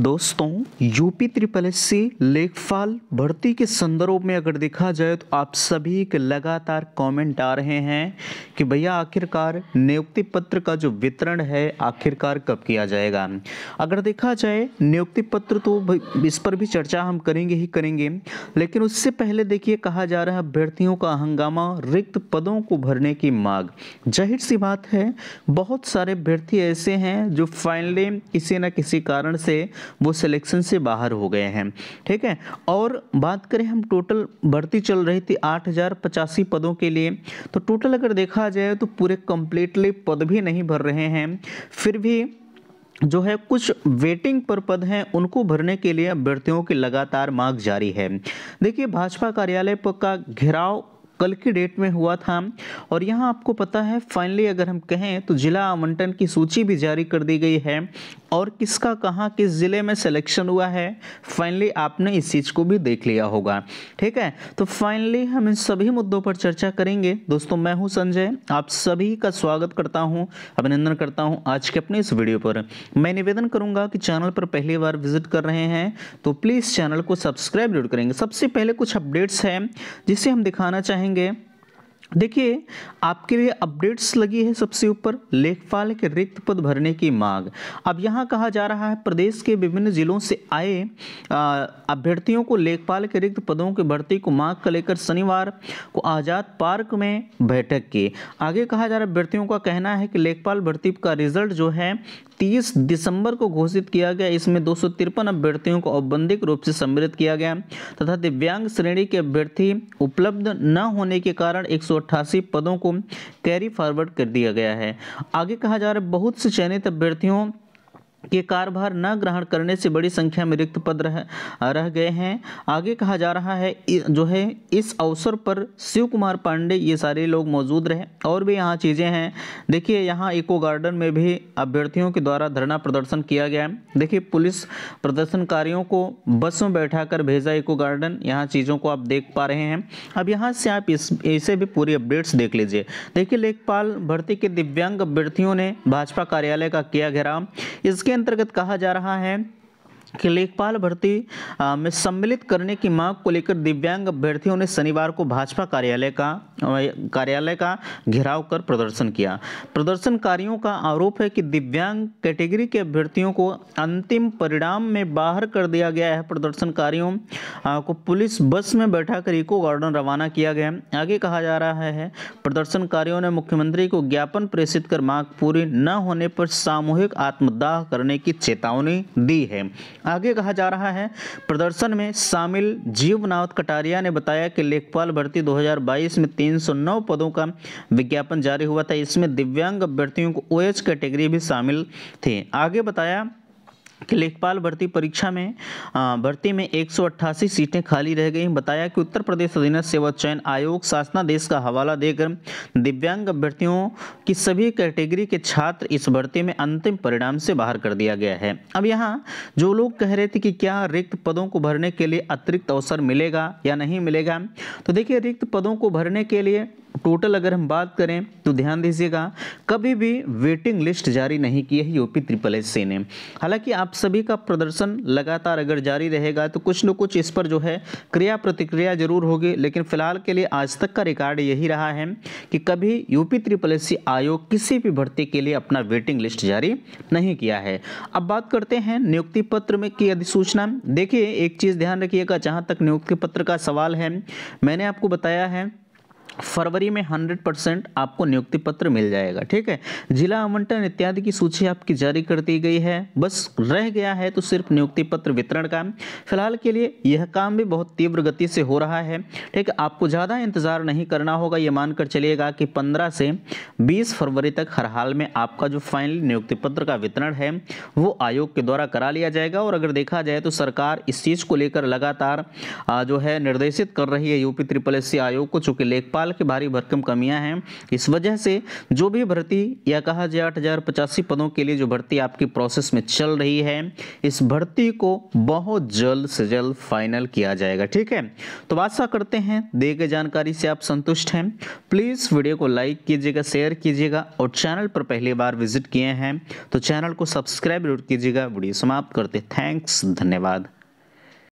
दोस्तों UP triple S C लेखपाल भर्ती के संदर्भ में अगर देखा जाए तो आप सभी के लगातार कमेंट आ रहे हैं कि भैया आखिरकार नियुक्ति पत्र का जो वितरण है आखिरकार कब किया जाएगा अगर देखा जाए नियुक्ति पत्र तो इस पर भी चर्चा हम करेंगे ही करेंगे लेकिन उससे पहले देखिए कहा जा रहा है अभ्यर्थियों का हंगामा रिक्त पदों को भरने की मांग जाहिर सी बात है बहुत सारे अभ्यर्थी ऐसे हैं जो फाइनली किसी न किसी कारण से वो सिलेक्शन से बाहर हो गए हैं ठीक है और बात करें हम टोटल भर्ती चल रही थी आठ हज़ार पचासी पदों के लिए तो टोटल अगर देखा जाए तो पूरे कंप्लीटली पद भी नहीं भर रहे हैं फिर भी जो है कुछ वेटिंग पर पद हैं उनको भरने के लिए अभ्यर्थियों की लगातार मांग जारी है देखिए भाजपा कार्यालय पर का घेराव कल की डेट में हुआ था और यहाँ आपको पता है फाइनली अगर हम कहें तो जिला आवंटन की सूची भी जारी कर दी गई है और किसका कहाँ किस ज़िले में सिलेक्शन हुआ है फाइनली आपने इस चीज़ को भी देख लिया होगा ठीक है तो फाइनली हम इन सभी मुद्दों पर चर्चा करेंगे दोस्तों मैं हूँ संजय आप सभी का स्वागत करता हूँ अभिनंदन करता हूँ आज के अपने इस वीडियो पर मैं निवेदन करूंगा कि चैनल पर पहली बार विजिट कर रहे हैं तो प्लीज़ चैनल को सब्सक्राइब जरूर करेंगे सबसे पहले कुछ अपडेट्स हैं जिसे हम दिखाना चाहेंगे देखिए आपके लिए अपडेट्स लगी है सबसे ऊपर लेखपाल के रिक्त पद भरने की मांग अब यहाँ कहा जा रहा है प्रदेश के विभिन्न जिलों से आए अभ्यर्थियों को लेखपाल के रिक्त पदों की भर्ती को मांग को लेकर शनिवार को आज़ाद पार्क में बैठक की आगे कहा जा रहा है अभ्यर्थियों का कहना है कि लेखपाल भर्ती का रिजल्ट जो है तीस दिसंबर को घोषित किया गया इसमें दो अभ्यर्थियों को औबंधिक रूप से सम्मिलित किया गया तथा दिव्यांग श्रेणी के अभ्यर्थी उपलब्ध न होने के कारण एक पदों को कैरी फॉरवर्ड कर दिया गया है आगे कहा जा रहा है बहुत से चयनित अभ्यर्थियों के कारभार न ग्रहण करने से बड़ी संख्या में रिक्त पद रह, रह गए हैं आगे कहा जा रहा है जो है इस अवसर पर शिव कुमार पांडे ये सारे लोग मौजूद रहे और भी यहाँ चीज़ें हैं देखिए यहाँ इको गार्डन में भी अभ्यर्थियों के द्वारा धरना प्रदर्शन किया गया देखिए पुलिस प्रदर्शनकारियों को बस में बैठा भेजा इको गार्डन यहाँ चीज़ों को आप देख पा रहे हैं अब यहाँ से आप इस इसे भी पूरी अपडेट्स देख लीजिए देखिए लेखपाल भर्ती के दिव्यांग अभ्यर्थियों ने भाजपा कार्यालय का किया घेराव इसके अंतर्गत कहा जा रहा है कि लेखपाल भर्ती में सम्मिलित करने की मांग को लेकर दिव्यांग अभ्यर्थियों ने शनिवार को भाजपा कार्यालय का कार्यालय का घेराव कर प्रदर्शन किया प्रदर्शनकारियों का आरोप है कि दिव्यांग कैटेगरी के अभ्यर्थियों को अंतिम परिणाम में बाहर कर दिया गया है प्रदर्शनकारियों को पुलिस बस में बैठा कर इको गार्डन रवाना किया गया आगे कहा जा रहा है प्रदर्शनकारियों ने मुख्यमंत्री को ज्ञापन प्रेषित कर मांग पूरी न होने पर सामूहिक आत्मदाह करने की चेतावनी दी है आगे कहा जा रहा है प्रदर्शन में शामिल जीवनाथ कटारिया ने बताया कि लेखपाल भर्ती 2022 में 309 पदों का विज्ञापन जारी हुआ था इसमें दिव्यांग अभ्यर्थियों को ओएच कैटेगरी भी शामिल थे आगे बताया कि लेखपाल भर्ती परीक्षा में भर्ती में एक सीटें खाली रह गई बताया कि उत्तर प्रदेश अधीन सेवा चयन आयोग शासनादेश का हवाला देकर दिव्यांग अभ्यर्थियों की सभी कैटेगरी के छात्र इस भर्ती में अंतिम परिणाम से बाहर कर दिया गया है अब यहाँ जो लोग कह रहे थे कि क्या रिक्त पदों को भरने के लिए अतिरिक्त अवसर मिलेगा या नहीं मिलेगा तो देखिए रिक्त पदों को भरने के लिए टोटल अगर हम बात करें तो ध्यान दीजिएगा कभी भी वेटिंग लिस्ट जारी नहीं की है यूपी ट्रिपल एस ने हालांकि आप सभी का प्रदर्शन लगातार अगर जारी रहेगा तो कुछ न कुछ इस पर जो है क्रिया प्रतिक्रिया जरूर होगी लेकिन फिलहाल के लिए आज तक का रिकॉर्ड यही रहा है कि कभी यूपी ट्रिपल एस आयोग किसी भी भर्ती के लिए अपना वेटिंग लिस्ट जारी नहीं किया है अब बात करते हैं नियुक्ति पत्र में की अधिसूचना देखिए एक चीज़ ध्यान रखिएगा जहाँ तक नियुक्ति पत्र का सवाल है मैंने आपको बताया है फरवरी में 100 परसेंट आपको नियुक्ति पत्र मिल जाएगा ठीक है जिला आवंटन इत्यादि की सूची आपकी जारी कर दी गई है बस रह गया है तो सिर्फ नियुक्ति पत्र वितरण काम फिलहाल के लिए यह काम भी बहुत तीव्र गति से हो रहा है ठीक है आपको ज़्यादा इंतज़ार नहीं करना होगा ये मानकर चलिएगा कि पंद्रह से बीस फरवरी तक हर हाल में आपका जो फाइनल नियुक्ति पत्र का वितरण है वो आयोग के द्वारा करा लिया जाएगा और अगर देखा जाए तो सरकार इस चीज़ को लेकर लगातार जो है निर्देशित कर रही है यूपी त्रिपल एस आयोग को चूँकि लेखपाल नेपाल की भारी भरकम कमियां हैं इस वजह से जो भी भर्ती या कहा जाए आठ पदों के लिए जो भर्ती आपकी प्रोसेस में चल रही है इस भर्ती को बहुत जल्द से जल्द फाइनल किया जाएगा ठीक है तो आशा करते हैं दे गए जानकारी से आप संतुष्ट हैं प्लीज़ वीडियो को लाइक कीजिएगा शेयर कीजिएगा और चैनल पर पहली बार विजिट किए हैं तो चैनल को सब्सक्राइब जरूर कीजिएगा वीडियो समाप्त करते थैंक्स धन्यवाद